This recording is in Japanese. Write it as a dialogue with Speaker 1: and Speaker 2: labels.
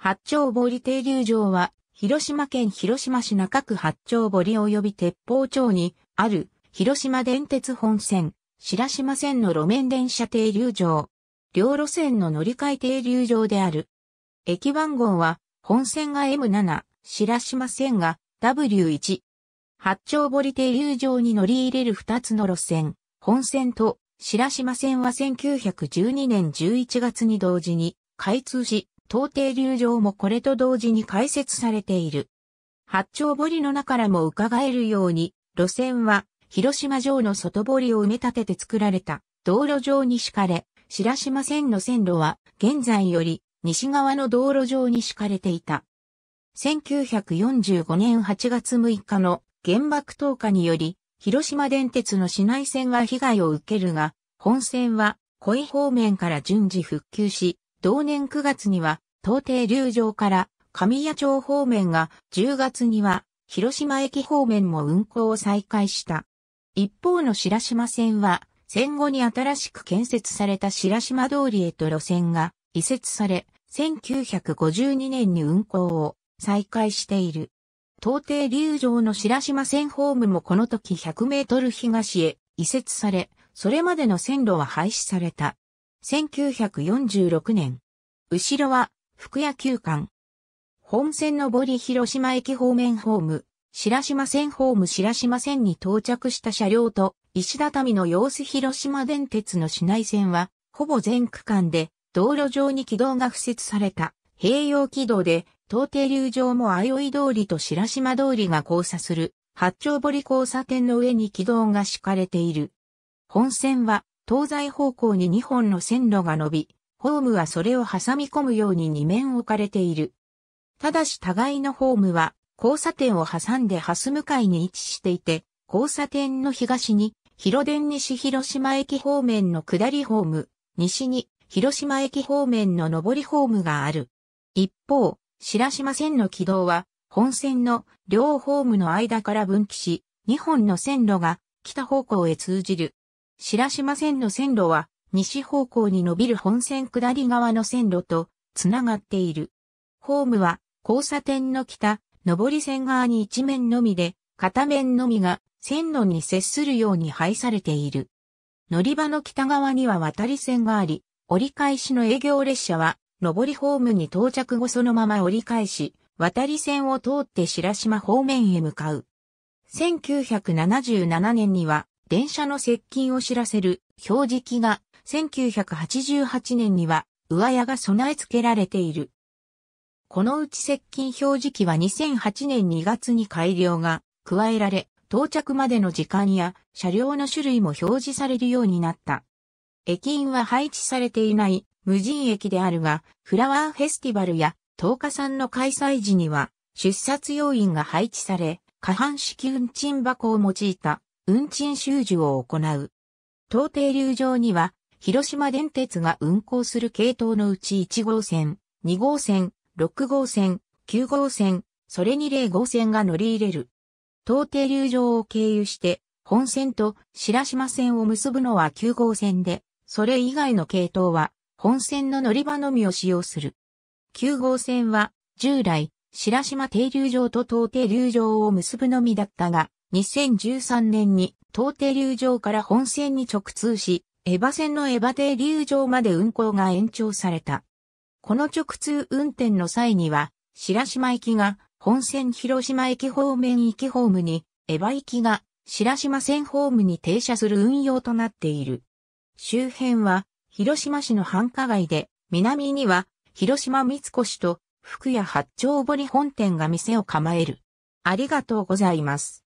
Speaker 1: 八丁堀停留場は、広島県広島市中区八丁堀及び鉄砲町にある、広島電鉄本線、白島線の路面電車停留場。両路線の乗り換え停留場である。駅番号は、本線が M7、白島線が W1。八丁堀停留場に乗り入れる二つの路線、本線と白島線は1912年11月に同時に開通し、東帝流場もこれと同時に開設されている。八丁堀の中からも伺えるように、路線は広島城の外堀を埋め立てて作られた道路上に敷かれ、白島線の線路は現在より西側の道路上に敷かれていた。1945年8月6日の原爆投下により、広島電鉄の市内線は被害を受けるが、本線は、井方面から順次復旧し、同年9月には、東帝流城から神谷町方面が10月には広島駅方面も運行を再開した。一方の白島線は戦後に新しく建設された白島通りへと路線が移設され、1952年に運行を再開している。東帝流城の白島線ホームもこの時100メートル東へ移設され、それまでの線路は廃止された。1946年。後ろは、福屋旧館。本線の堀広島駅方面ホーム、白島線ホーム白島線に到着した車両と、石畳の様子広島電鉄の市内線は、ほぼ全区間で、道路上に軌道が付設された、併用軌道で、東停留場も相生通りと白島通りが交差する、八丁堀交差点の上に軌道が敷かれている。本線は、東西方向に2本の線路が伸び、ホームはそれを挟み込むように2面置かれている。ただし互いのホームは交差点を挟んでス向かいに位置していて、交差点の東に広電西広島駅方面の下りホーム、西に広島駅方面の上りホームがある。一方、白島線の軌道は本線の両ホームの間から分岐し、2本の線路が北方向へ通じる。白島線の線路は、西方向に伸びる本線下り側の線路と、つながっている。ホームは、交差点の北、上り線側に一面のみで、片面のみが線路に接するように配されている。乗り場の北側には渡り線があり、折り返しの営業列車は、上りホームに到着後そのまま折り返し、渡り線を通って白島方面へ向かう。1977年には電車の接近を知らせる表示器が1988年には上屋が備え付けられている。このうち接近表示器は2008年2月に改良が加えられ、到着までの時間や車両の種類も表示されるようになった。駅員は配置されていない無人駅であるが、フラワーフェスティバルや10日産の開催時には出札要員が配置され、下半式運賃箱を用いた運賃収受を行う。東停留場には、広島電鉄が運行する系統のうち1号線、2号線、6号線、9号線、それに0号線が乗り入れる。東停留場を経由して、本線と白島線を結ぶのは9号線で、それ以外の系統は、本線の乗り場のみを使用する。9号線は、従来、白島停留場と東停留場を結ぶのみだったが、2013年に東帝流場から本線に直通し、江場線の江場帝流場まで運行が延長された。この直通運転の際には、白島行きが本線広島駅方面行きホームに、江場行きが白島線ホームに停車する運用となっている。周辺は広島市の繁華街で、南には広島三越と福屋八丁堀本店が店を構える。ありがとうございます。